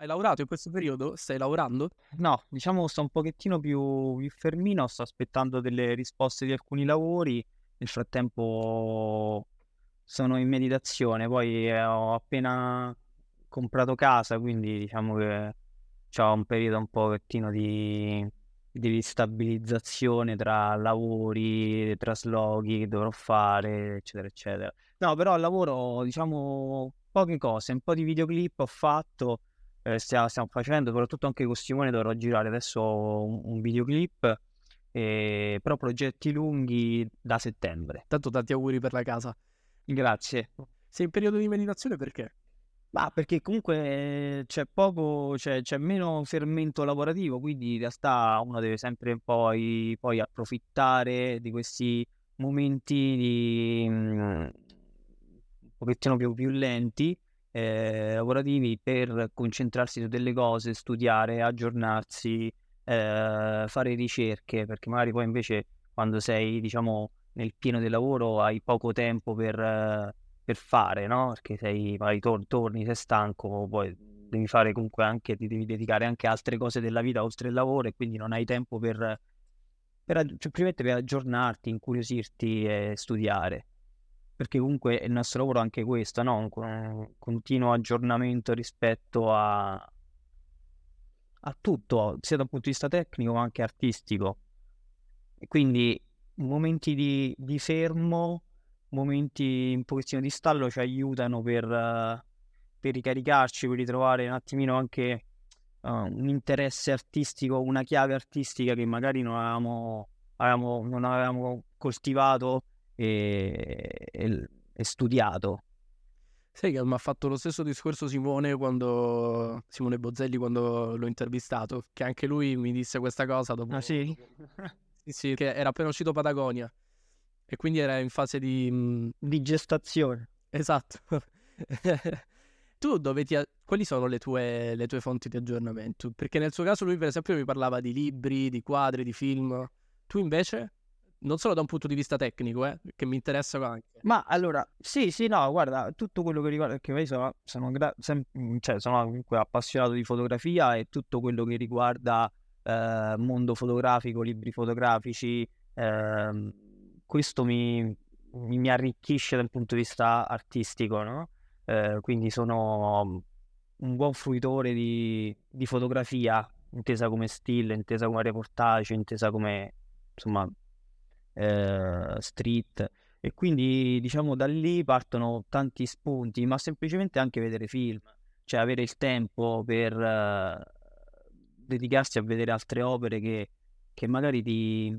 Hai lavorato in questo periodo? Stai lavorando? No, diciamo sto un pochettino più, più fermino, sto aspettando delle risposte di alcuni lavori, nel frattempo sono in meditazione, poi eh, ho appena comprato casa, quindi diciamo che ho un periodo un pochettino di, di ristabilizzazione tra lavori, traslochi che dovrò fare, eccetera, eccetera. No, però al lavoro diciamo poche cose, un po' di videoclip ho fatto eh, stiamo, stiamo, facendo, soprattutto anche con Simone dovrò girare adesso un, un videoclip, eh, però progetti lunghi da settembre. Tanto tanti auguri per la casa. Grazie. Sei in periodo di meditazione perché? Ma perché comunque eh, c'è poco, c'è, c'è, meno fermento lavorativo, quindi in realtà uno deve sempre poi, poi approfittare di questi momenti di, mm, un pochettino più, più lenti eh, lavorativi per concentrarsi su delle cose, studiare, aggiornarsi, eh, fare ricerche, perché magari poi invece quando sei diciamo nel pieno del lavoro hai poco tempo per, eh, per fare, no? perché sei, magari tor- torni, sei stanco, poi devi fare comunque anche, ti devi dedicare anche altre cose della vita oltre al lavoro e quindi non hai tempo per, per, cioè, per aggiornarti, incuriosirti e studiare perché comunque il nostro lavoro è anche questo, no? un continuo aggiornamento rispetto a, a tutto, sia dal punto di vista tecnico ma anche artistico. E quindi momenti di, di, fermo, momenti un pochettino di stallo ci aiutano per, per ricaricarci, per ritrovare un attimino anche uh, un interesse artistico, una chiave artistica che magari non avevamo, avevamo, non avevamo coltivato e, e, e studiato. Sai che mi ha fatto lo stesso discorso Simone quando Simone Bozzelli quando l'ho intervistato, che anche lui mi disse questa cosa dopo. Ah, sì? sì, sì, che era appena uscito Patagonia e quindi era in fase di di gestazione. Esatto. tu dove ti quali sono le tue, le tue fonti di aggiornamento? Perché nel suo caso lui per esempio mi parlava di libri, di quadri, di film. Tu invece? non solo da un punto di vista tecnico, eh, che mi interessa anche. Ma allora, sì, sì, no, guarda, tutto quello che riguarda, perché poi sono, sono, gra- sem- cioè, sono comunque appassionato di fotografia e tutto quello che riguarda eh, mondo fotografico, libri fotografici, eh, questo mi, mi, arricchisce dal punto di vista artistico, no? Eh, quindi sono un buon fruitore di, di fotografia, intesa come stile, intesa come reportage, intesa come, insomma, eh, street e quindi diciamo da lì partono tanti spunti, ma semplicemente anche vedere film, cioè avere il tempo per eh, dedicarsi a vedere altre opere che, che magari ti,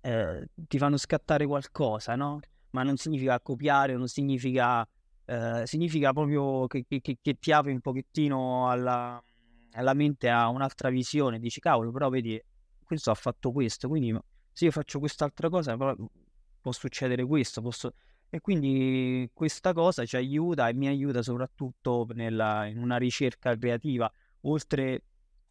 eh, ti, fanno scattare qualcosa, no? Ma non significa copiare, non significa... Eh, significa proprio che, che, che ti apri un pochettino alla, la mente a un'altra visione, dici cavolo, però vedi, questo ha fatto questo, quindi se io faccio quest'altra cosa mhmm, può succedere questo, posso... e quindi questa cosa ci aiuta e mi aiuta soprattutto nella, in una ricerca creativa, oltre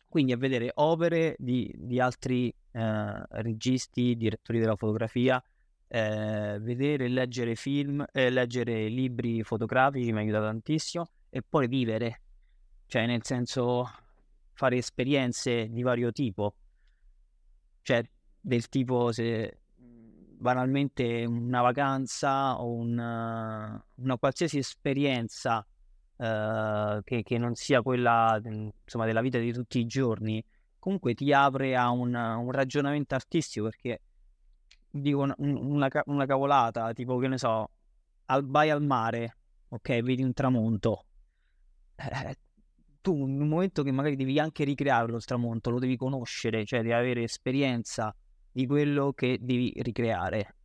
quindi a vedere opere di, di altri eh, registi, direttori della fotografia, eh, vedere e leggere film, eh, leggere libri fotografici mi aiuta tantissimo e poi vivere, cioè nel senso fare esperienze di vario tipo. Cioè, del tipo se mhmm, banalmente una vacanza o una, una qualsiasi esperienza eh, che, che, non sia quella mhmm, insomma, della vita di tutti i giorni, comunque ti apre a un, un ragionamento artistico perché dico una, una, una, cavolata, tipo che ne so, al, vai al mare, ok, vedi un tramonto. Eh, tu in un momento che magari devi anche ricreare lo tramonto, lo devi conoscere, cioè devi avere esperienza di quello che devi ricreare.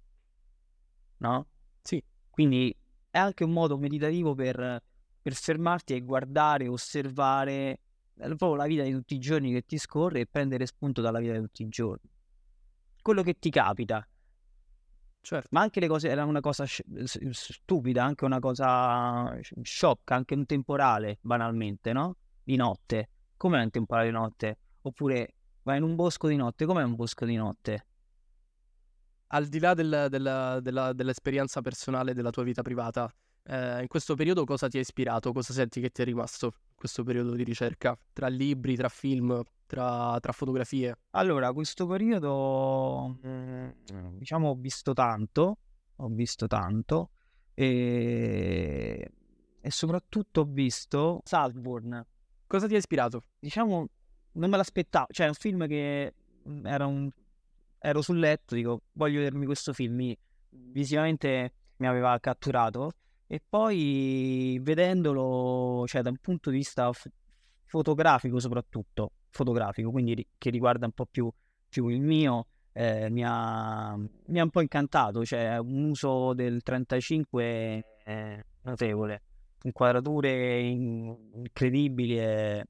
No? Sì. Quindi è anche un modo meditativo per, per fermarti e guardare, osservare eh, proprio la vita di tutti i giorni che ti scorre e prendere spunto dalla vita di tutti i giorni. Quello che ti capita. Certo. Ma anche le cose, era una cosa stupida, anche una cosa sciocca, anche un temporale, banalmente, no? Di notte. Come un temporale di notte? Oppure Va in un bosco di notte, com'è un bosco di notte? Al di là del, della, della, dell'esperienza personale della tua vita privata, eh, in questo periodo cosa ti ha ispirato? Cosa senti che ti è rimasto in questo periodo di ricerca? Tra libri, tra film, tra, tra fotografie? Allora, questo periodo mm, diciamo ho visto tanto, ho visto tanto e, e soprattutto ho visto Saltburn. Cosa ti ha ispirato? Diciamo non me l'aspettavo, cioè è un film che mm, era un... ero sul letto, dico voglio vedermi questo film, mi... visivamente mi aveva catturato e poi vedendolo, cioè da un punto di vista f- fotografico soprattutto, fotografico, quindi ri- che riguarda un po' più, più il mio, eh, mi, ha... mi, ha, un po' incantato, cioè un uso del 35 notevole, inquadrature in... incredibili. E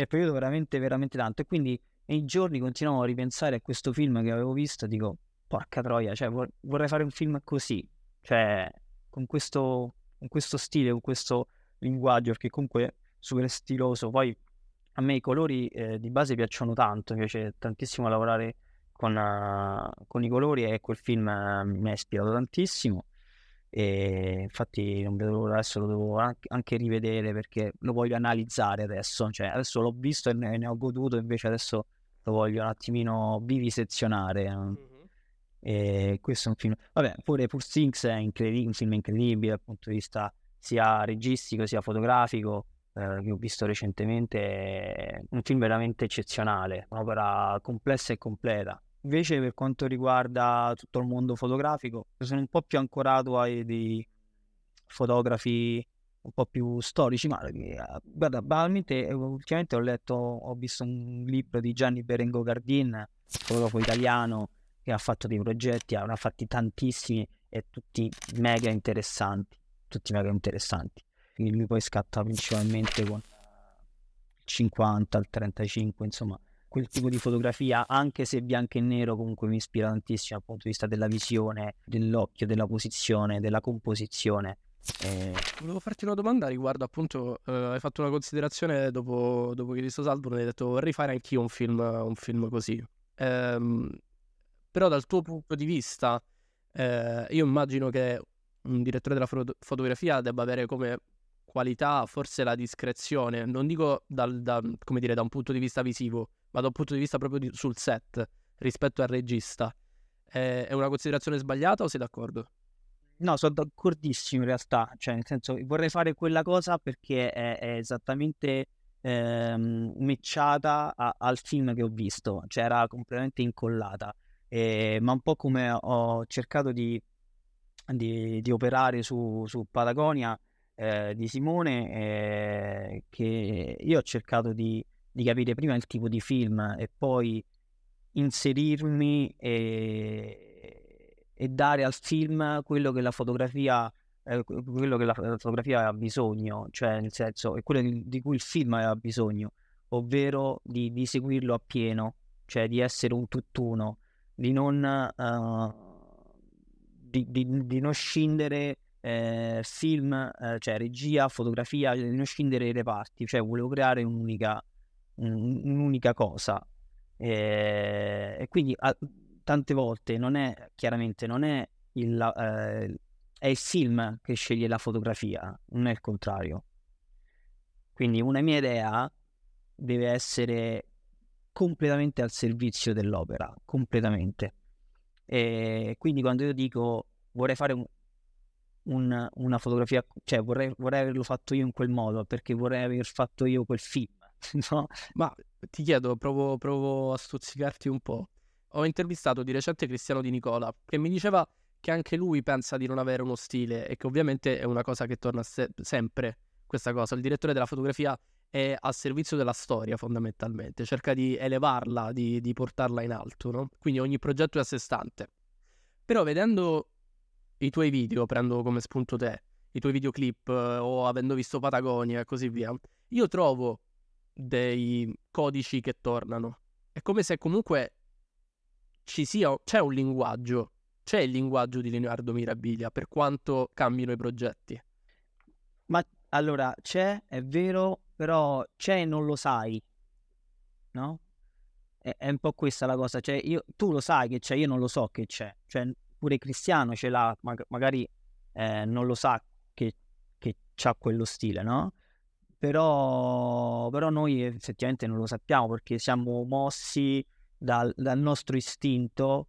per periodo veramente, veramente tanto. E quindi nei giorni continuavo a ripensare a questo film che avevo visto e dico, porca troia, cioè, vor- vorrei fare un film così, cioè, con questo, con questo stile, con questo linguaggio, perché comunque è super stiloso. Poi a me i colori eh, di base piacciono tanto, mi piace tantissimo lavorare con, uh, con i colori e quel film uh, mi ha ispirato tantissimo e infatti non vedo l'ora adesso lo devo anche, rivedere perché lo voglio analizzare adesso cioè adesso l'ho visto e ne, ho goduto invece adesso lo voglio un attimino vivisezionare mm-hmm. Ehm, e questo è un film vabbè pure Pur Things è incredi- un film incredibile dal punto di vista sia registico sia fotografico eh, che ho visto recentemente è un film veramente eccezionale un'opera complessa e completa Invece per quanto riguarda tutto il mondo fotografico, sono un po' più ancorato ai dei fotografi un po' più storici, ma eh, guarda, banalmente eh, ultimamente ho letto, ho visto un libro di Gianni Berengo Gardin, fotografo italiano, che ha fatto dei progetti, ne ha fatti tantissimi e tutti mega interessanti, tutti mega interessanti. Quindi lui poi scatta principalmente con il 50 il 35, insomma, quel tipo di fotografia, anche se bianco e nero comunque mi ispira tantissimo dal punto di vista della visione, dell'occhio, della posizione, della composizione. Eh... Volevo farti una domanda riguardo appunto, eh, hai fatto una considerazione dopo, dopo che hai visto Salvo, hai detto vorrei fare anch'io un film, un film così. Ehm, però dal tuo punto di vista, eh, io immagino che un direttore della foto- fotografia debba avere come qualità, forse la discrezione, non dico dal, da, dire, da, un punto di vista visivo, ma da un punto di vista proprio di, sul set rispetto al regista. Eh, è una considerazione sbagliata o sei d'accordo? No, sono d'accordissimo in realtà, cioè nel senso vorrei fare quella cosa perché è, è esattamente ehm, matchata a, al film che ho visto, cioè era completamente incollata, eh, ma un po' come ho cercato di, di, di operare su, su Patagonia, eh, di Simone eh, che io ho cercato di, di, capire prima il tipo di film e poi inserirmi e, e dare al film quello che la fotografia eh, quello che la fotografia ha bisogno, cioè nel senso è quello di, di cui il film aveva bisogno, ovvero di, di, seguirlo appieno, cioè di essere un tutt'uno, di non, uh, di, non scindere eh, film, eh, cioè regia, fotografia, di eh, non scindere i reparti, cioè volevo creare un'unica, un, un'unica cosa. Eh, e quindi a, ah, tante volte non è, chiaramente non è il, eh, è il film che sceglie la fotografia, non è il contrario. Quindi una mia idea deve essere completamente al servizio dell'opera, completamente. E quindi quando io dico vorrei fare un, un, una fotografia, cioè vorrei, vorrei, averlo fatto io in quel modo, perché vorrei aver fatto io quel film. No? Ma ti chiedo, provo, provo a stuzzicarti un po'. Ho intervistato di recente Cristiano Di Nicola, che mi diceva che anche lui pensa di non avere uno stile e che ovviamente è una cosa che torna se- sempre, questa cosa. Il direttore della fotografia è al servizio della storia fondamentalmente, cerca di elevarla, di, di portarla in alto, no? quindi ogni progetto è a sé stante. Però vedendo i tuoi video, prendo come spunto te, i tuoi videoclip eh, o avendo visto Patagonia e così via, io trovo dei codici che tornano. È come se comunque ci sia, c'è un linguaggio, c'è il linguaggio di Leonardo Mirabilia per quanto cambino i progetti. Ma allora c'è, è vero, però c'è e non lo sai, no? È, è un po' questa la cosa, cioè io, tu lo sai che c'è, io non lo so che c'è, cioè pure Cristiano ce l'ha, mag- magari eh, non lo sa che, che ha quello stile, no? Però, però, noi effettivamente non lo sappiamo perché siamo mossi dal, dal nostro istinto,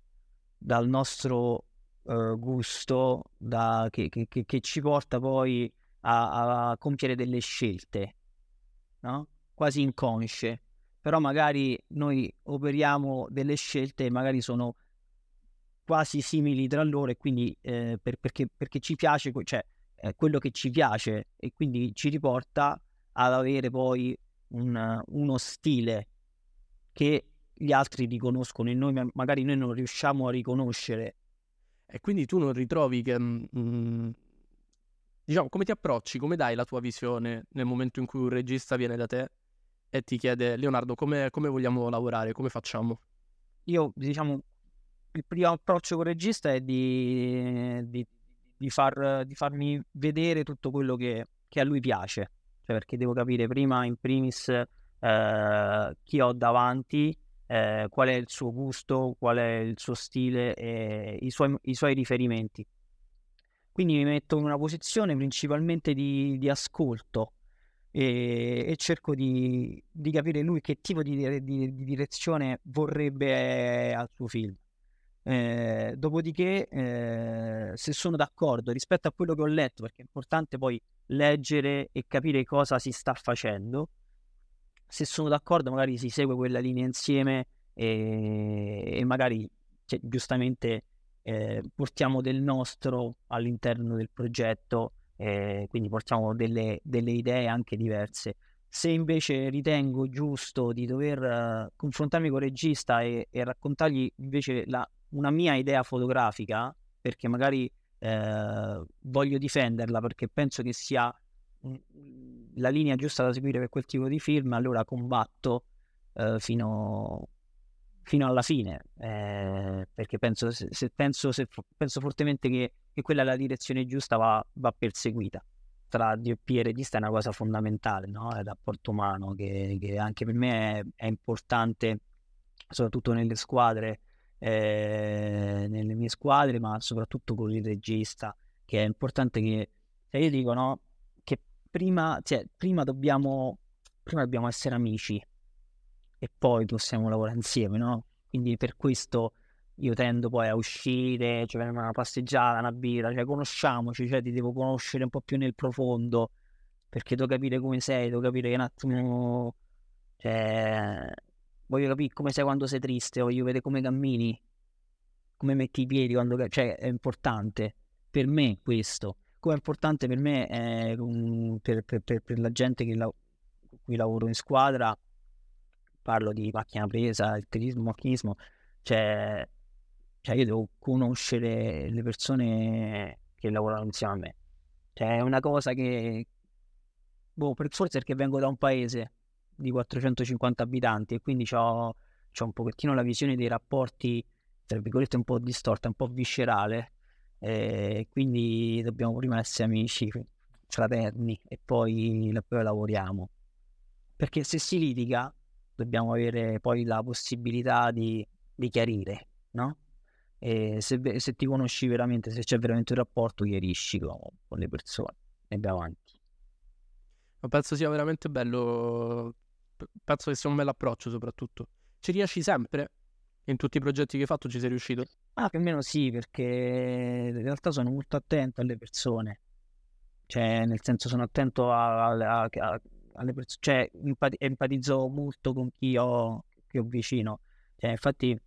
dal nostro eh, gusto, da, che, che, che, ci porta poi a, a compiere delle scelte, no? quasi inconsce. Però magari noi operiamo delle scelte e magari sono quasi simili tra loro e quindi eh, per, perché, perché, ci piace, cioè eh, quello che ci piace e quindi ci riporta ad avere poi un, uno stile che gli altri riconoscono e noi magari noi non riusciamo a riconoscere. E quindi tu non ritrovi che... Mm, mm, diciamo, come ti approcci, come dai la tua visione nel momento in cui un regista viene da te e ti chiede Leonardo come, come vogliamo lavorare, come facciamo? Io diciamo il primo approccio con il regista è di, di, di, far, di farmi vedere tutto quello che, che, a lui piace, cioè perché devo capire prima in primis eh, chi ho davanti, eh, qual è il suo gusto, qual è il suo stile e i suoi, i suoi riferimenti. Quindi mi metto in una posizione principalmente di, di ascolto e, e cerco di, di, capire lui che tipo di, di, di direzione vorrebbe al suo film. Ehm, dopodiché, eh, se sono d'accordo rispetto a quello che ho letto, perché è importante poi leggere e capire cosa si sta facendo, se sono d'accordo magari si segue quella linea insieme e, e magari cioè, giustamente eh, portiamo del nostro all'interno del progetto, ehm, quindi portiamo delle, delle, idee anche diverse. Se invece ritengo giusto di dover eh, confrontarmi con il regista e, e raccontargli invece la, una mia idea fotografica, perché magari eh, voglio difenderla perché penso che sia mm, mm, la linea giusta da seguire per quel tipo di film, allora combatto eh, fino, fino, alla fine, eh, perché penso, se, se penso, se, penso fortemente che, che, quella è la direzione giusta, va, va perseguita. Tra DOP e regista è una cosa fondamentale, no? è il rapporto umano che, che anche per me è, è importante, soprattutto nelle squadre eh, nelle mie squadre, ma soprattutto con il regista, che è importante che, cioè, io dico no, che prima, cioè, prima, dobbiamo, prima dobbiamo essere amici e poi possiamo lavorare insieme, no? Quindi per questo io tendo poi a uscire, cioè una passeggiata, una birra, cioè conosciamoci, cioè ti devo conoscere un po' più nel profondo, perché devo capire come sei, devo capire che un attimo... Cioè, voglio capire come sei quando sei triste, voglio vedere come cammini, come metti i piedi quando... Cioè, è importante per me questo. Come è importante per me, è, eh, um, per, per, per, per, la gente che la, qui lavoro in squadra, parlo di macchina presa, alterismo, machinismo, cioè, cioè io devo conoscere le persone che lavorano insieme a me. Cioè, è una cosa che, boh, per, forza perché vengo da un paese di 450 abitanti e quindi ho, ho un pochettino la visione dei rapporti, tra virgolette, un po' distorta, un po' viscerale, eh, quindi dobbiamo prima essere amici, fraterni e poi, poi lavoriamo. Perché se si litiga dobbiamo avere poi la possibilità di, di chiarire, no? E se, se, ti conosci veramente, se c'è veramente un rapporto, chiarisci con, con le persone. Andiamo avanti. Ma Penso sia veramente bello penso che sia un bel approccio soprattutto. Ci riesci sempre? In tutti i progetti che hai fatto ci sei riuscito? Ah, più o meno sì, perché in realtà sono molto attento alle persone. Cioè, nel senso sono attento a, a, a, alle persone, cioè empati- empatizzo molto con chi ho, chi ho vicino. Cioè, infatti,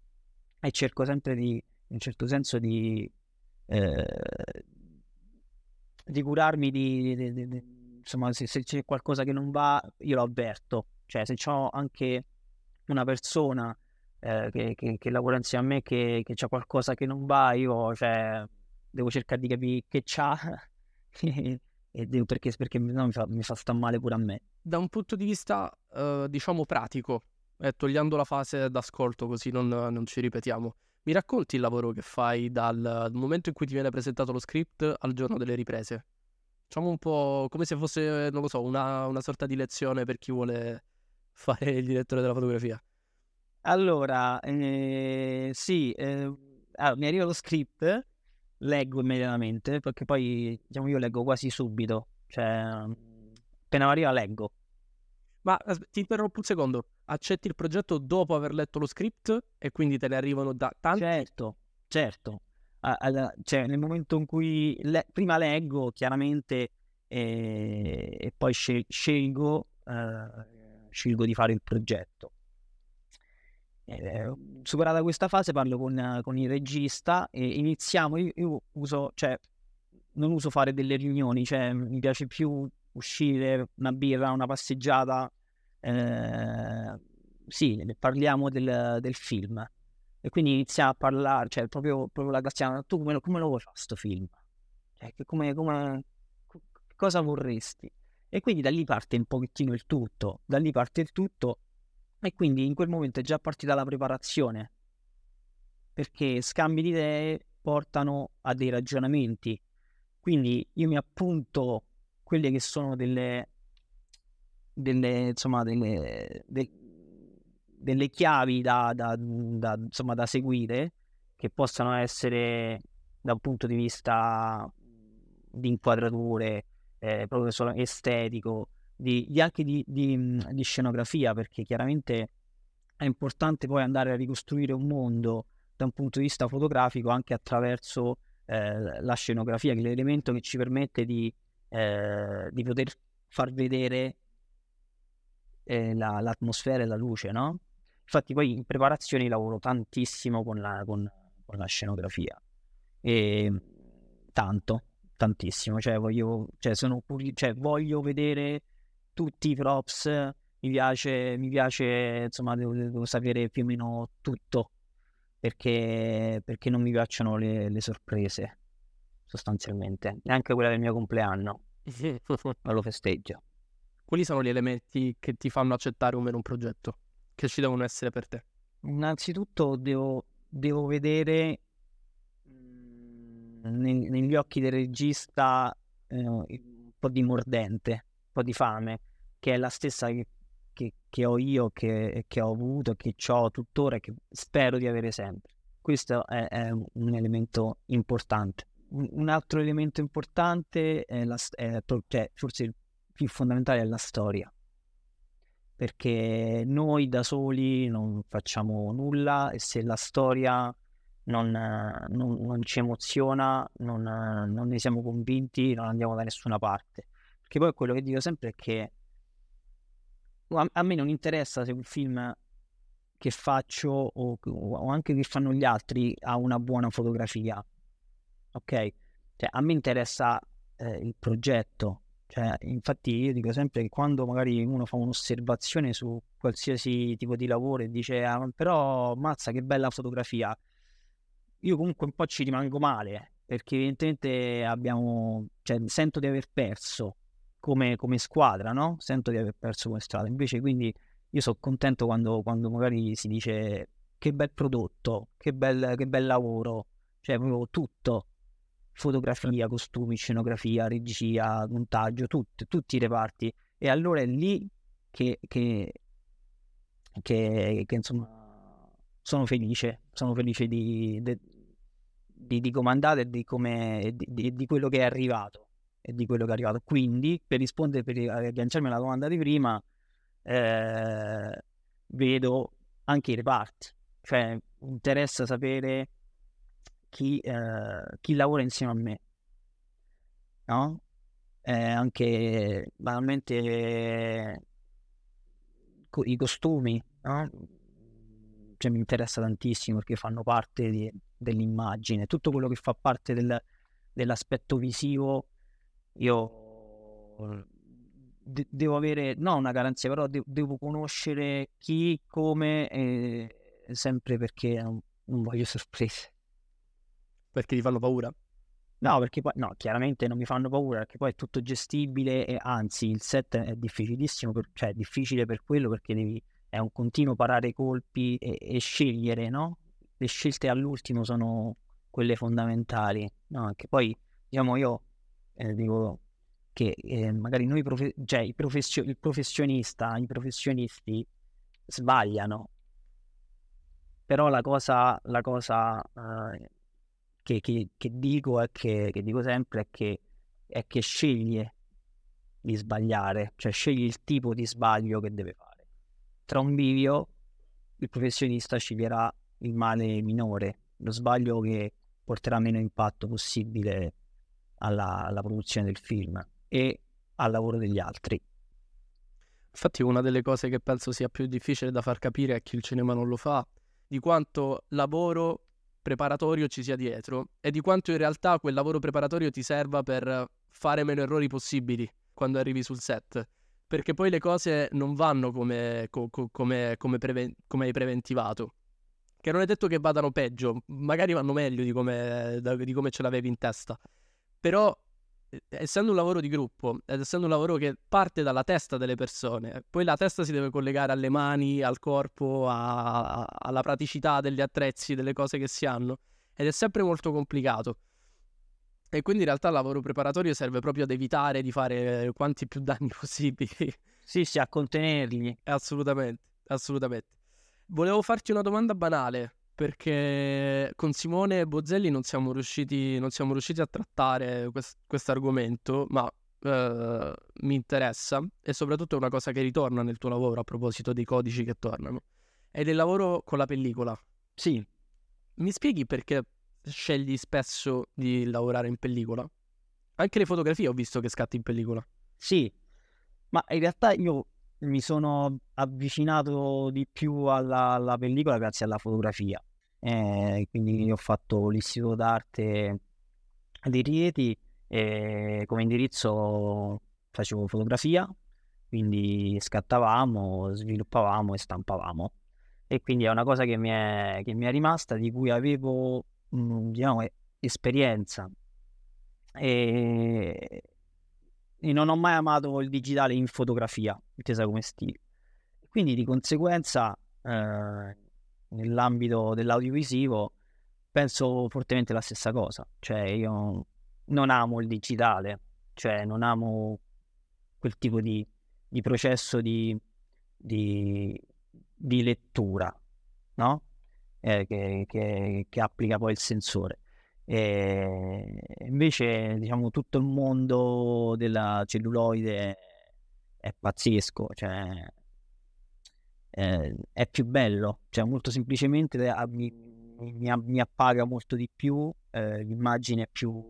e cerco sempre di, in un certo senso, di, eh, di curarmi di, di, di, insomma se, se, c'è qualcosa che non va io lo avverto cioè, se ho anche una persona eh, che, che, che, lavora insieme a me che, che c'ha qualcosa che non va, io cioè, devo cercare di capire che c'ha e, devo, perché, perché no, mi, fa, mi fa star male pure a me. Da un punto di vista, eh, diciamo, pratico, eh, togliendo la fase d'ascolto così non, non ci ripetiamo, mi racconti il lavoro che fai dal, dal momento in cui ti viene presentato lo script al giorno delle riprese? Diciamo un po' come se fosse, non lo so, una, una sorta di lezione per chi vuole fare il direttore della fotografia? Allora, eh, sì, eh, allora, mi arriva lo script, leggo immediatamente, perché poi diciamo, io leggo quasi subito, cioè appena arriva leggo. Ma ti interrompo un secondo, accetti il progetto dopo aver letto lo script e quindi te ne arrivano da tanti? Certo, certo. Allora, cioè, nel momento in cui le- prima leggo chiaramente eh, e poi sce- scelgo eh, scelgo di fare il progetto. Eh, superata questa fase parlo con, con, il regista e iniziamo, io, io uso, cioè, non uso fare delle riunioni, cioè, mi piace più uscire, una birra, una passeggiata, eh, sì, parliamo del, del, film. E quindi inizia a parlare, cioè proprio, proprio la Graziana, tu come lo, come lo vuoi fare questo film? Cioè, come, come, cosa vorresti? E quindi da lì parte un pochettino il tutto, da lì parte il tutto e quindi in quel momento è già partita la preparazione, perché scambi di idee portano a dei ragionamenti. Quindi io mi appunto quelle che sono delle, delle, insomma, delle, de, delle chiavi da, da, da, insomma, da seguire, che possano essere da un punto di vista di inquadrature, eh, proprio solo estetico, di, di anche di, di, mm, di, scenografia, perché chiaramente è importante poi andare a ricostruire un mondo da un punto di vista fotografico anche attraverso eh, la scenografia, che è l'elemento che ci permette di, eh, poter far vedere eh, la, l'atmosfera e la luce, no? Infatti poi in preparazione lavoro tantissimo con la, con, con la scenografia. E ehm, tanto, tantissimo. Cioè, voglio, cioè, sono curi- cioè, voglio vedere tutti i props. Mi piace, mi piace insomma, devo, devo sapere più o meno tutto perché, perché non mi piacciono le, le sorprese, sostanzialmente. Neanche quella del mio compleanno, ma lo festeggio. Quali sono gli elementi che ti fanno accettare o meno un progetto? Che ci devono essere per te? Innanzitutto devo, devo vedere neg- negli occhi del regista eh, un po' di mordente, un po' di fame, che è la stessa che, che, che ho io, che, che, ho avuto, che ho tuttora, e che spero di avere sempre. Questo è, è un elemento importante. Un, un altro elemento importante, è la, è, cioè, forse il più fondamentale, è la storia perché noi da soli non facciamo nulla e se la storia non, non, non ci emoziona, non, non, ne siamo convinti, non andiamo da nessuna parte. Perché poi quello che dico sempre è che a, me non interessa se un film che faccio o, o, anche che fanno gli altri ha una buona fotografia. Ok? Cioè, a me interessa eh, il progetto. Cioè, infatti io dico sempre che quando magari uno fa un'osservazione su qualsiasi tipo di lavoro e dice ah, però mazza che bella fotografia, io comunque un po' ci rimango male eh, perché evidentemente abbiamo, cioè, sento di aver perso come, come, squadra, no? Sento di aver perso come squadra. Invece, quindi io sono contento quando, quando, magari si dice che bel prodotto, che bel, che bel lavoro, cioè proprio tutto. Fotografia, certo. costumi, scenografia, regia, montaggio, tut, tutti i reparti. E allora è lì che, che, che, che insomma sono felice, sono felice di, de, di, di comandata e di, di, di, quello che è arrivato e di quello che è arrivato. Quindi, per rispondere, per eh, agganciarmi alla domanda di prima, eh, vedo anche i reparti, cioè interessa sapere chi, eh, chi lavora insieme a me, no? Eh, anche banalmente co- i costumi, no? Cioè, mi interessa tantissimo perché fanno parte di, dell'immagine, tutto quello che fa parte del, dell'aspetto visivo, io de- devo avere, no una garanzia, però de- devo conoscere chi, come, eh, sempre perché non, non, voglio sorprese. Perché ti fanno paura? No, perché poi, no, chiaramente non mi fanno paura, perché poi è tutto gestibile e anzi il set è difficilissimo, per, cioè è difficile per quello perché devi, è un continuo parare i colpi e, e scegliere, no? le scelte all'ultimo sono quelle fondamentali, no? che poi diciamo io eh, dico che eh, magari noi profe- cioè, profesio- il professionista, i professionisti sbagliano, però la cosa, la cosa eh, che, che, che, dico è che, che dico sempre è che, è che sceglie di sbagliare, cioè sceglie il tipo di sbaglio che deve fare. Tra un bivio il professionista sceglierà il male minore, lo sbaglio che porterà meno impatto possibile alla, alla produzione del film e al lavoro degli altri. Infatti una delle cose che penso sia più difficile da far capire a chi il cinema non lo fa, di quanto lavoro preparatorio ci sia dietro e di quanto in realtà quel lavoro preparatorio ti serva per fare meno errori possibili quando arrivi sul set. Perché poi le cose non vanno come, co- co- come, come, preven- come hai preventivato che non è detto che vadano peggio, magari vanno meglio di come, di come ce l'avevi in testa, però eh, essendo un lavoro di gruppo, ed essendo un lavoro che parte dalla testa delle persone, poi la testa si deve collegare alle mani, al corpo, a, alla praticità degli attrezzi, delle cose che si hanno, ed è sempre molto complicato. E quindi in realtà il lavoro preparatorio serve proprio ad evitare di fare eh, quanti più danni possibili. Sì, sì, a contenerli. Assolutamente, assolutamente. Volevo farti una domanda banale, perché con Simone e Bozzelli non siamo riusciti, non siamo riusciti a trattare questo argomento, ma eh, mi interessa e soprattutto è una cosa che ritorna nel tuo lavoro a proposito dei codici che tornano. è del lavoro con la pellicola. Sì. Mi spieghi perché scegli spesso di lavorare in pellicola? Anche le fotografie ho visto che scatti in pellicola. Sì, ma in realtà io mi sono avvicinato di più alla, alla pellicola grazie alla fotografia. Eh, quindi ho fatto l'Istituto d'Arte di Rieti e come indirizzo facevo fotografia, quindi scattavamo, sviluppavamo e stampavamo. E quindi è una cosa che mi è, che mi è rimasta, di cui avevo mm, diciamo, esperienza. E, non ho mai amato il digitale in fotografia, intesa come stile. Quindi di conseguenza, eh, nell'ambito dell'audiovisivo, penso fortemente la stessa cosa. Cioè, io non amo il digitale, cioè non amo quel tipo di, di processo di, di, di lettura, no? Eh, che, che, che applica poi il sensore. E ehm, invece, diciamo, tutto il mondo della celluloide è pazzesco, cioè, eh, è più bello, cioè, molto semplicemente eh, ah, mi, mi, mi, appaga molto di più, eh, l'immagine è più,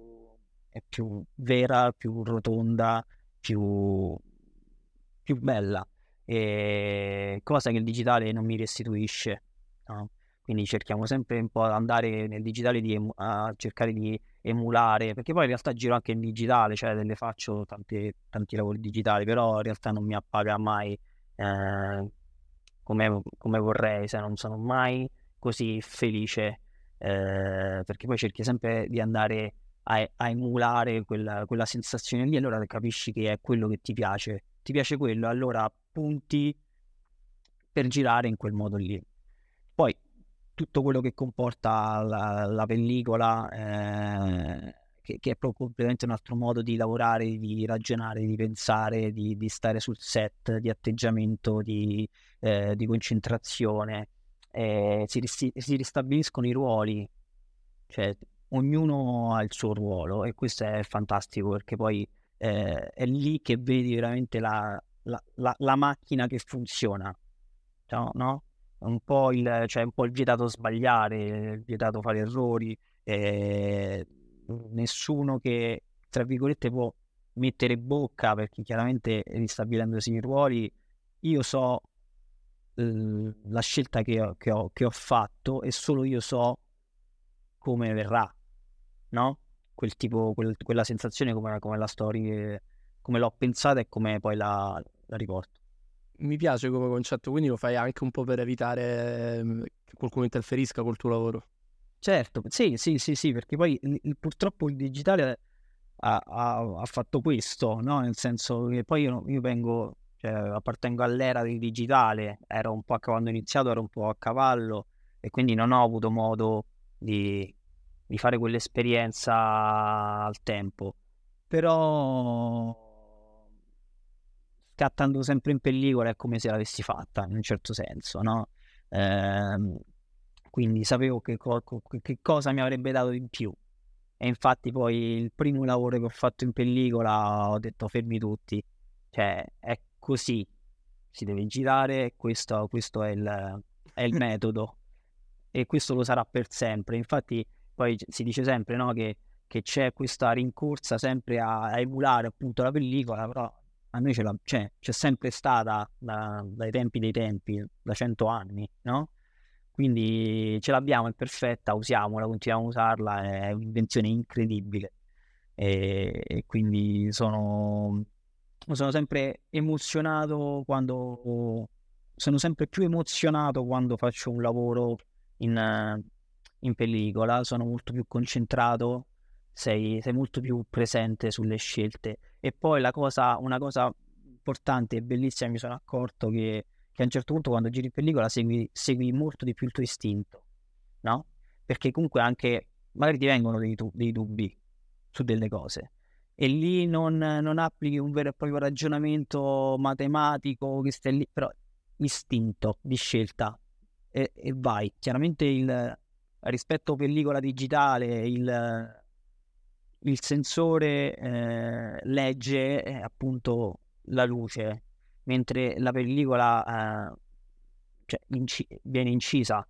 è più, vera, più rotonda, più, più bella, e ehm, cosa che il digitale non mi restituisce. No? Quindi cerchiamo sempre un po' ad andare nel digitale di em- a cercare di emulare, perché poi in realtà giro anche in digitale, cioè le faccio tante, tanti lavori digitali, però in realtà non mi appaga mai eh, come, come, vorrei, se non sono mai così felice, eh, perché poi cerchi sempre di andare a, a emulare quella, quella sensazione lì, allora capisci che è quello che ti piace, ti piace quello, allora punti per girare in quel modo lì tutto quello che comporta la, la pellicola, eh, che, che, è proprio completamente un altro modo di lavorare, di ragionare, di pensare, di, di stare sul set, di atteggiamento, di, eh, di concentrazione. Eh, si, si, si, ristabiliscono i ruoli, cioè ognuno ha il suo ruolo e questo è fantastico perché poi eh, è lì che vedi veramente la, la, la macchina che funziona. No? no? un po' il, cioè un po' il vietato sbagliare, il vietato fare errori, eh, nessuno che tra virgolette può mettere bocca perché chiaramente ristabilendosi i ruoli io so eh, la scelta che ho, che, ho, che ho, fatto e solo io so come verrà no? Quel tipo, quel, quella sensazione come, come la storia come l'ho pensata e come poi la, la riporto mi piace come concetto, quindi lo fai anche un po' per evitare ehm, che qualcuno interferisca col tuo lavoro. Certo, sì, sì, sì, sì, perché poi purtroppo il digitale ha, ha, ha fatto questo, no? Nel senso che poi io, io vengo, cioè, appartengo all'era del digitale, ero un po' a, quando ho iniziato ero un po' a cavallo e quindi non ho avuto modo di, di fare quell'esperienza al tempo. Però scattando sempre in pellicola è come se l'avessi fatta in un certo senso, no? Ehm, quindi sapevo che, co- che, cosa mi avrebbe dato di più. E infatti poi il primo lavoro che ho fatto in pellicola ho detto fermi tutti, cioè è così, si deve girare, questo, questo è, il, è il metodo e questo lo sarà per sempre. Infatti poi si dice sempre no, che, che c'è questa rincorsa sempre a, a emulare appunto la pellicola, però a noi c'è, cioè, c'è, c'è sempre stata da, dai tempi dei tempi, da cento anni, no? Quindi ce l'abbiamo, è perfetta, usiamola, continuiamo a usarla, è un'invenzione incredibile. E, e quindi sono, sono sempre emozionato quando sono sempre più emozionato quando faccio un lavoro in, in pellicola, sono molto più concentrato, sei, sei, molto più presente sulle scelte e poi la cosa, una cosa importante e bellissima, mi sono accorto che, che, a un certo punto quando giri in pellicola segui, segui molto di più il tuo istinto, no? Perché comunque anche magari ti vengono dei, tu, dei dubbi su delle cose e lì non, non, applichi un vero e proprio ragionamento matematico che stai lì, però istinto di scelta e, e vai. Chiaramente il rispetto pellicola digitale, il il sensore eh, legge eh, appunto la luce, mentre la pellicola eh, cioè, inci- viene incisa,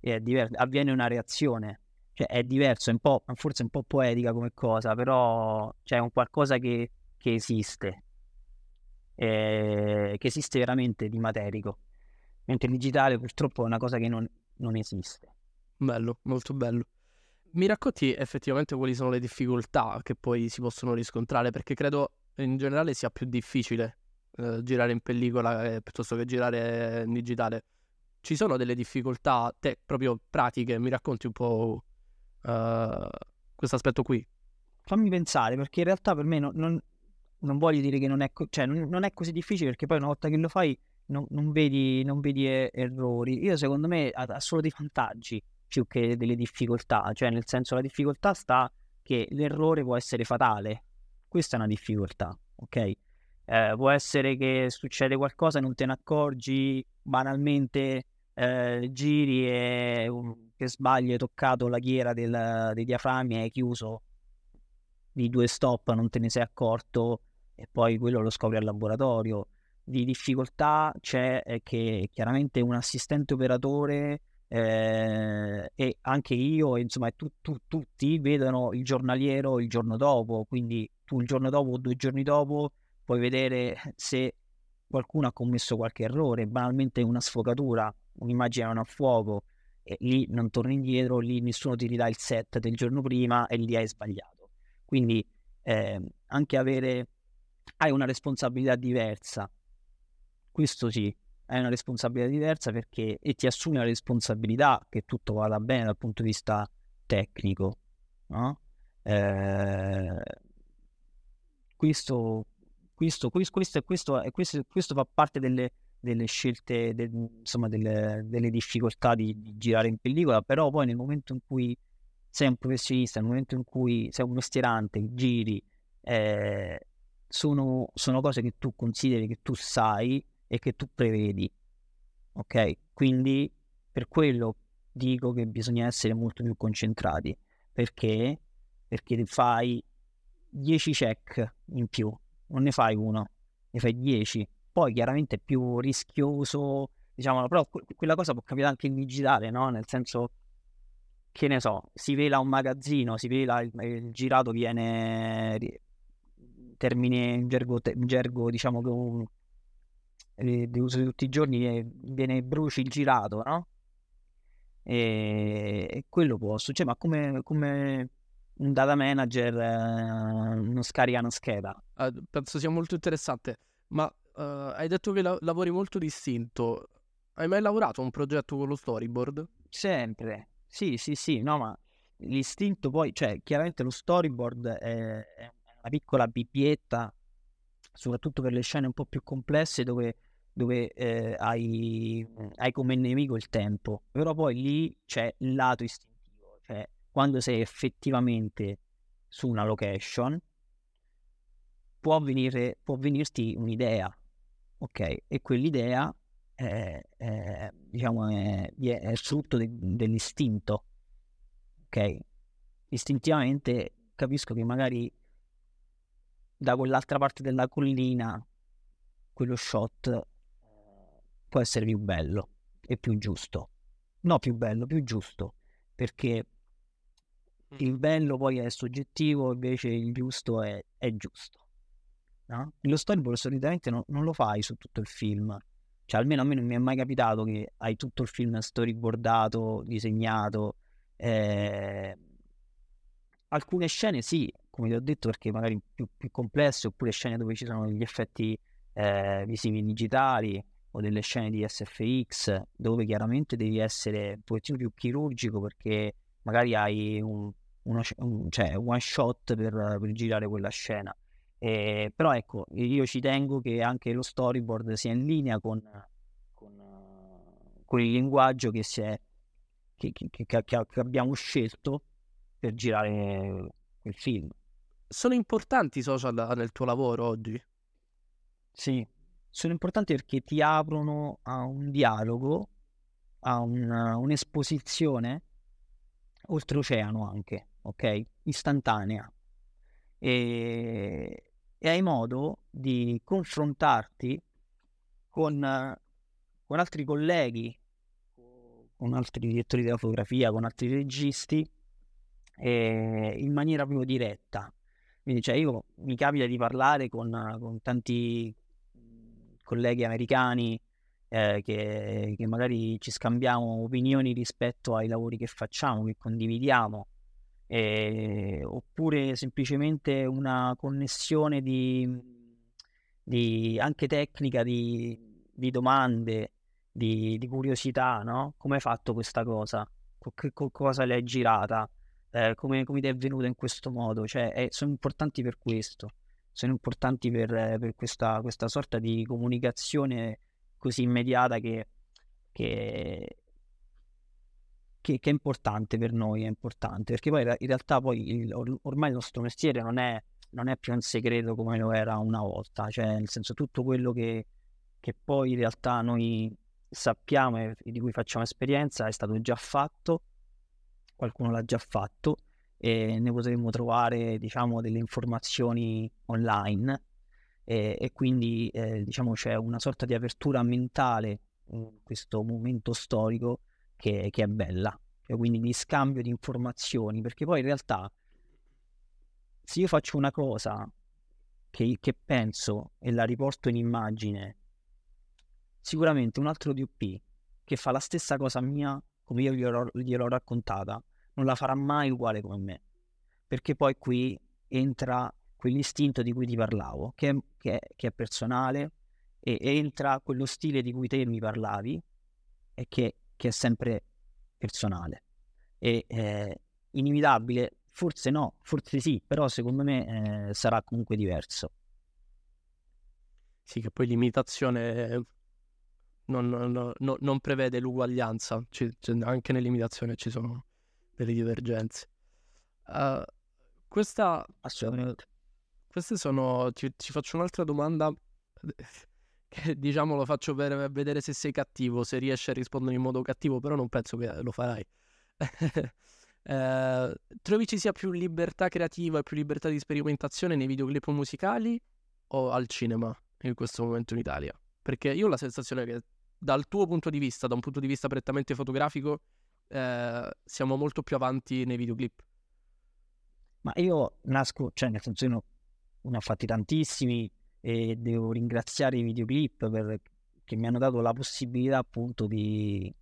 diver- avviene una reazione. Cioè, è diverso, è un po', forse un po' poetica come cosa, però cioè, è un qualcosa che, che esiste, eh, che esiste veramente di materico, mentre il digitale purtroppo è una cosa che non, non esiste. Bello, molto bello mi racconti effettivamente quali sono le difficoltà che poi si possono riscontrare? Perché credo in generale sia più difficile eh, girare in pellicola eh, piuttosto che girare in digitale. Ci sono delle difficoltà te, proprio pratiche? Mi racconti un po' uh, questo aspetto qui? Fammi pensare, perché in realtà per me non, non, non voglio dire che non è, co- cioè, non, non è così difficile, perché poi una volta che lo fai non, non, vedi, non vedi, errori. Io secondo me ha, ha solo dei vantaggi più che delle difficoltà, cioè nel senso la difficoltà sta che l'errore può essere fatale, questa è una difficoltà, ok? Eh, può essere che succede qualcosa, e non te ne accorgi, banalmente eh, giri e um, che sbaglio hai toccato la ghiera del, dei diaframmi e hai chiuso di due stop, non te ne sei accorto e poi quello lo scopri al laboratorio. Di difficoltà c'è eh, che chiaramente un assistente operatore eh, e anche io, insomma, tu, tu, tutti vedono il giornaliero il giorno dopo, quindi tu il giorno dopo o due giorni dopo puoi vedere se qualcuno ha commesso qualche errore, banalmente una sfogatura, un'immagine a un fuoco, e lì non torni indietro, lì nessuno ti ridà il set del giorno prima e lì hai sbagliato. Quindi eh, anche avere, hai una responsabilità diversa, questo sì, è una responsabilità diversa perché e ti assumi la responsabilità che tutto vada bene dal punto di vista tecnico. No? Eh, questo, questo, questo, questo, fa parte delle, delle scelte, del, insomma, delle, delle difficoltà di, di, girare in pellicola, però poi nel momento in cui sei un professionista, nel momento in cui sei un mestierante, giri, eh, sono, sono cose che tu consideri, che tu sai, e che tu prevedi. Ok? Quindi per quello dico che bisogna essere molto più concentrati. Perché? Perché fai 10 check in più, non ne fai uno, ne fai 10. Poi chiaramente è più rischioso, diciamo, però quella cosa può capitare anche in digitale, no? Nel senso, che ne so, si vela un magazzino, si vela il, il girato viene termine in gergo, te, gergo diciamo di uso di tutti i giorni eh, viene bruci girato, no? E, e quello può succedere, cioè, ma come, come un data manager eh, non scarica una scheda. Uh, penso sia molto interessante, ma uh, hai detto che la- lavori molto distinto. Hai mai lavorato un progetto con lo storyboard? Sempre, sì, sì, sì, no, ma l'istinto poi, cioè chiaramente lo storyboard è, una piccola bibietta, soprattutto per le scene un po' più complesse dove dove eh, hai, mhmm, hai, come nemico il tempo, però poi lì c'è il lato istintivo, cioè quando sei effettivamente su una location può, venire, può venirti un'idea, ok? E quell'idea è, è, diciamo, è, è frutto de, dell'istinto, ok? Istintivamente capisco che magari da quell'altra parte della collina quello shot può essere più bello e più giusto. No, più bello, più giusto, perché mm. il bello poi è soggettivo, invece il giusto è, è giusto. No? Lo storyboard solitamente no, non lo fai su tutto il film, cioè almeno a me non mi è mai capitato che hai tutto il film storyboardato, disegnato. Eh... Alcune scene sì, come ti ho detto, perché magari più, più complesse, oppure scene dove ci sono gli effetti eh, visivi digitali, o delle scene di SFX dove chiaramente devi essere un pochettino più chirurgico perché magari hai un, uno, un cioè one shot per, per, girare quella scena. E, eh, però ecco, io ci tengo che anche lo storyboard sia in linea con, con, con il linguaggio che, è, che, che, che abbiamo scelto per girare quel film. Sono importanti i social nel tuo lavoro oggi? Sì, sono importanti perché ti aprono a un dialogo, a una, un'esposizione oltreoceano anche, ok? Istantanea. E, e hai modo di confrontarti con, con altri colleghi, con altri direttori della fotografia, con altri registi, eh, in maniera proprio diretta. Quindi cioè, io mi capita di parlare con, con tanti colleghi americani eh, che, che, magari ci scambiamo opinioni rispetto ai lavori che facciamo, che condividiamo, eh, oppure semplicemente una connessione di, di anche tecnica di, di domande, di, di, curiosità, no? Come hai fatto questa cosa? Che cosa l'hai girata? Eh, come, come ti è venuta in questo modo? Cioè, è, eh, sono importanti per questo sono importanti per, per questa, questa, sorta di comunicazione così immediata che, che, che, che, è importante per noi, è importante, perché poi in realtà poi il, ormai il nostro mestiere non è, non è, più un segreto come lo era una volta, cioè nel senso tutto quello che, che poi in realtà noi sappiamo e di cui facciamo esperienza è stato già fatto, qualcuno l'ha già fatto e ne potremmo trovare diciamo, delle informazioni online e, e quindi eh, diciamo, c'è una sorta di apertura mentale in questo momento storico che, che è bella, e cioè, quindi di scambio di informazioni, perché poi in realtà se io faccio una cosa che, che penso e la riporto in immagine, sicuramente un altro DOP che fa la stessa cosa mia come io gliel'ho raccontata non la farà mai uguale come me. Perché poi qui entra quell'istinto di cui ti parlavo, che è, che è, che è personale, e, entra quello stile di cui te mi parlavi, e che, che è sempre personale. E eh, inimitabile, forse no, forse sì, però secondo me eh, sarà comunque diverso. Sì, che poi l'imitazione non, non, non, non prevede l'uguaglianza, c- c- cioè, anche nell'imitazione ci sono delle divergenze. Uh, questa, Assolutamente. queste sono... Ti, ti faccio un'altra domanda che diciamo lo faccio per vedere se sei cattivo, se riesci a rispondere in modo cattivo, però non penso che lo farai. eh, trovi ci sia più libertà creativa e più libertà di sperimentazione nei videoclip musicali o al cinema in questo momento in Italia? Perché io ho la sensazione che dal tuo punto di vista, da un punto di vista prettamente fotografico, eh, siamo molto più avanti nei videoclip. Ma io nasco, cioè nel senso io ne ho fatti tantissimi e devo ringraziare i videoclip per, che mi hanno dato la possibilità appunto di,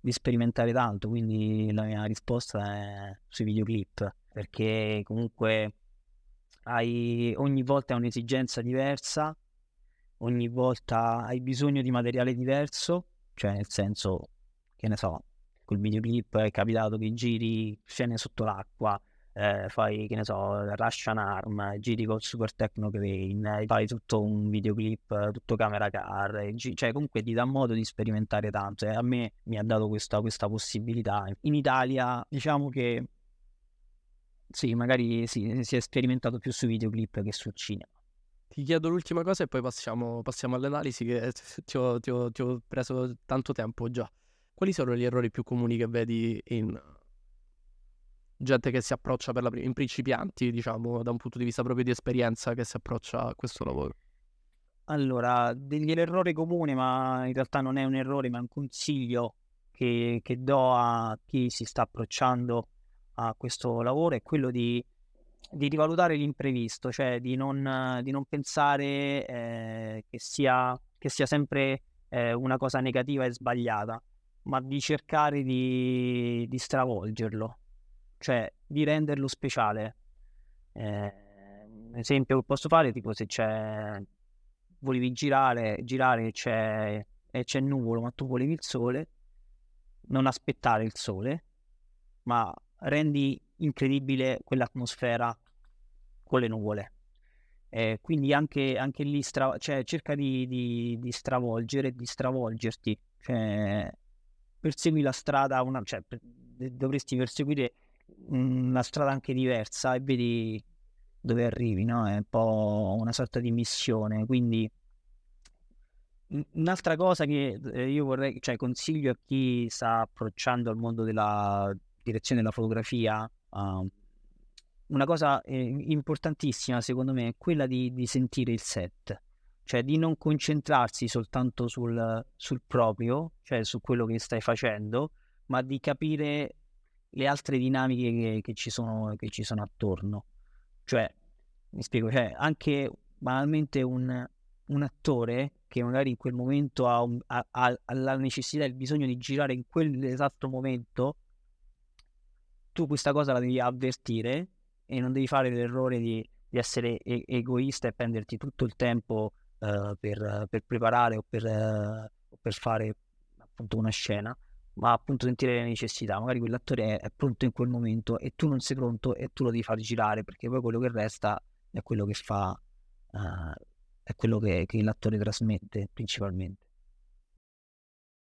di sperimentare tanto, quindi la mia risposta è sui videoclip, perché comunque hai, ogni volta hai un'esigenza diversa, ogni volta hai bisogno di materiale diverso, cioè nel senso, che ne so, col videoclip è capitato che giri scene sotto l'acqua, eh, fai che ne so, Russian Arm, giri col Super Techno Crane, eh, fai tutto un videoclip, eh, tutto camera car, gi- cioè comunque ti dà modo di sperimentare tanto e a me mi ha dato questa, questa possibilità. In Italia diciamo che sì, magari sì, si è sperimentato più su videoclip che su cinema. Ti chiedo l'ultima cosa e poi passiamo, passiamo all'analisi che ti ho, ti, ho, ti ho preso tanto tempo già. Quali sono gli errori più comuni che vedi in gente che si approccia per la prima, in principianti, diciamo, da un punto di vista proprio di esperienza che si approccia a questo lavoro? Allora, degli errori comuni, ma in realtà non è un errore, ma è un consiglio che, che do a chi si sta approcciando a questo lavoro, è quello di, di rivalutare l'imprevisto, cioè di non, di non pensare eh, che, sia, che, sia, sempre eh, una cosa negativa e sbagliata, ma di cercare di, di stravolgerlo, cioè di renderlo speciale. Eh, un esempio che posso fare è tipo se c'è, volevi girare, girare c'è, e c'è nuvolo, ma tu volevi il sole, non aspettare il sole, ma rendi incredibile quell'atmosfera con le nuvole. Eh, quindi anche, anche lì stra- cioè, cerca di, di, di stravolgere, di stravolgerti. Cioè, persegui la strada, una, cioè dovresti perseguire una mhmm, strada anche diversa e vedi dove arrivi, no? È un po' una sorta di missione, quindi un'altra cosa che eh, io vorrei, cioè consiglio a chi sta approcciando al mondo della direzione della fotografia, uh, una cosa eh, importantissima secondo me è quella di, di sentire il set cioè di non concentrarsi soltanto sul, sul proprio, cioè su quello che stai facendo, ma di capire le altre dinamiche che, che, ci, sono, che ci, sono, attorno. Cioè, mi spiego, cioè, anche banalmente un, un, attore che magari in quel momento ha, un, ha, ha la necessità e il bisogno di girare in quell'esatto momento, tu questa cosa la devi avvertire e non devi fare l'errore di, di essere e- egoista e prenderti tutto il tempo eh, per, per, preparare o per, eh, per, fare appunto una scena, ma appunto sentire le necessità. Magari quell'attore è, è pronto in quel momento e tu non sei pronto e tu lo devi far girare perché poi quello che resta è quello che fa, eh, è quello che, che l'attore trasmette principalmente.